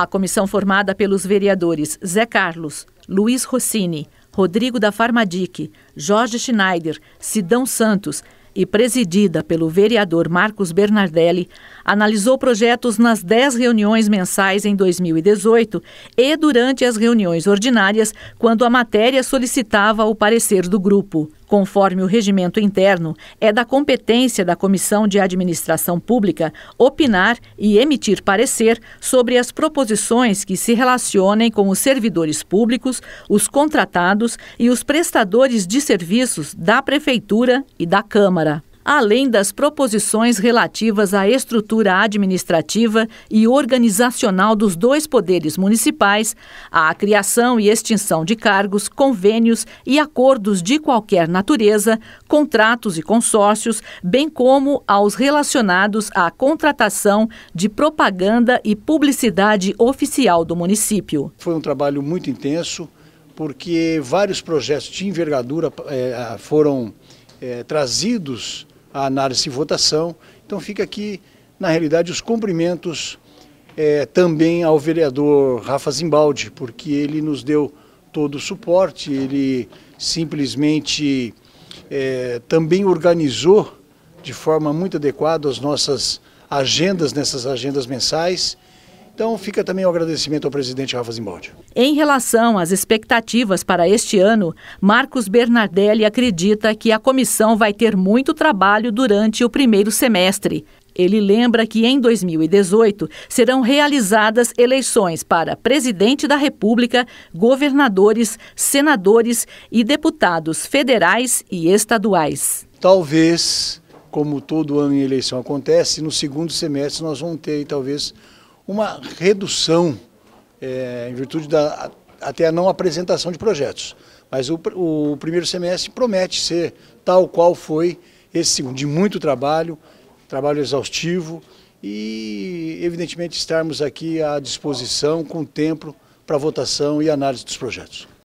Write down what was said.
A comissão formada pelos vereadores Zé Carlos, Luiz Rossini, Rodrigo da Farmadique, Jorge Schneider, Sidão Santos e presidida pelo vereador Marcos Bernardelli, analisou projetos nas 10 reuniões mensais em 2018 e durante as reuniões ordinárias, quando a matéria solicitava o parecer do grupo. Conforme o regimento interno, é da competência da Comissão de Administração Pública opinar e emitir parecer sobre as proposições que se relacionem com os servidores públicos, os contratados e os prestadores de serviços da Prefeitura e da Câmara além das proposições relativas à estrutura administrativa e organizacional dos dois poderes municipais, à criação e extinção de cargos, convênios e acordos de qualquer natureza, contratos e consórcios, bem como aos relacionados à contratação de propaganda e publicidade oficial do município. Foi um trabalho muito intenso, porque vários projetos de envergadura eh, foram eh, trazidos a análise e votação. Então fica aqui, na realidade, os cumprimentos é, também ao vereador Rafa Zimbaldi, porque ele nos deu todo o suporte, ele simplesmente é, também organizou de forma muito adequada as nossas agendas nessas agendas mensais então fica também o agradecimento ao presidente Rafa Zimbaldi. Em relação às expectativas para este ano, Marcos Bernardelli acredita que a comissão vai ter muito trabalho durante o primeiro semestre. Ele lembra que em 2018 serão realizadas eleições para presidente da República, governadores, senadores e deputados federais e estaduais. Talvez, como todo ano em eleição acontece, no segundo semestre nós vamos ter talvez uma redução é, em virtude da até a não apresentação de projetos. Mas o, o primeiro semestre promete ser tal qual foi esse segundo, de muito trabalho, trabalho exaustivo e, evidentemente, estarmos aqui à disposição com tempo para votação e análise dos projetos.